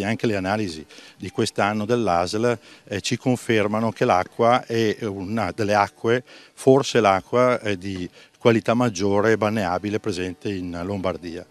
stati anche le analisi di quest'anno dell'ASL eh, ci confermano che l'acqua è una delle acque, forse l'acqua eh, di qualità maggiore e balneabile presente in Lombardia.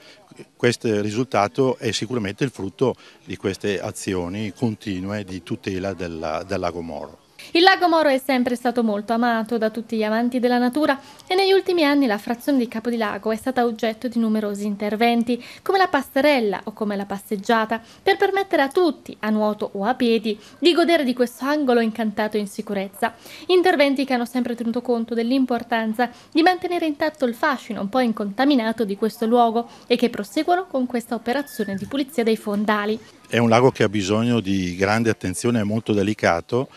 Questo risultato è sicuramente il frutto di queste azioni continue di tutela del, del lago Moro. Il lago Moro è sempre stato molto amato da tutti gli amanti della natura e negli ultimi anni la frazione di Capodilago è stata oggetto di numerosi interventi, come la passerella o come la passeggiata, per permettere a tutti, a nuoto o a piedi, di godere di questo angolo incantato in sicurezza. Interventi che hanno sempre tenuto conto dell'importanza di mantenere intatto il fascino un po' incontaminato di questo luogo e che proseguono con questa operazione di pulizia dei fondali. È un lago che ha bisogno di grande attenzione, è molto delicato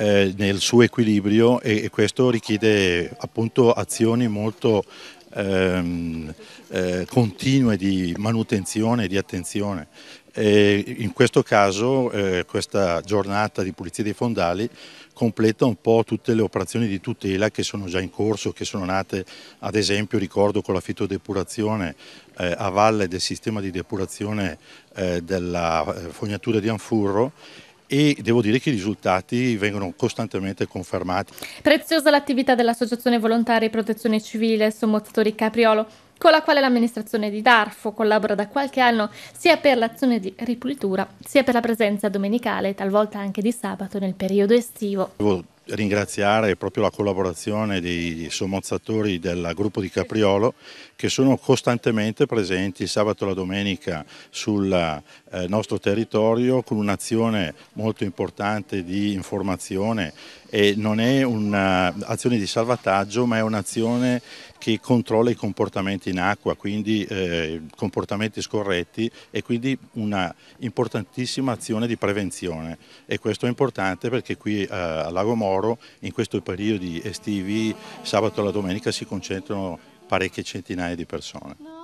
eh, nel suo equilibrio e, e, questo richiede appunto azioni molto ehm, eh, continue di manutenzione e di attenzione. E in questo caso eh, questa giornata di pulizia dei fondali completa un po' tutte le operazioni di tutela che sono già in corso, che sono nate ad esempio, ricordo, con la fitodepurazione eh, a valle del sistema di depurazione eh, della eh, fognatura di Anfurro e devo dire che i risultati vengono costantemente confermati. Preziosa l'attività dell'Associazione Volontari Protezione Civile Sommozzatori Capriolo, con la quale l'amministrazione di Darfo collabora da qualche anno sia per l'azione di ripulitura, sia per la presenza domenicale talvolta anche di sabato nel periodo estivo. Devo ringraziare proprio la collaborazione dei sommozzatori del gruppo di Capriolo che sono costantemente presenti sabato e la domenica sul eh, nostro territorio con un'azione molto importante di informazione e non è un'azione di salvataggio ma è un'azione di che controlla i comportamenti in acqua, quindi eh, comportamenti scorretti e quindi una importantissima azione di prevenzione e questo è importante perché qui eh, a Lago Moro in questi periodi estivi sabato e la domenica si concentrano parecchie centinaia di persone.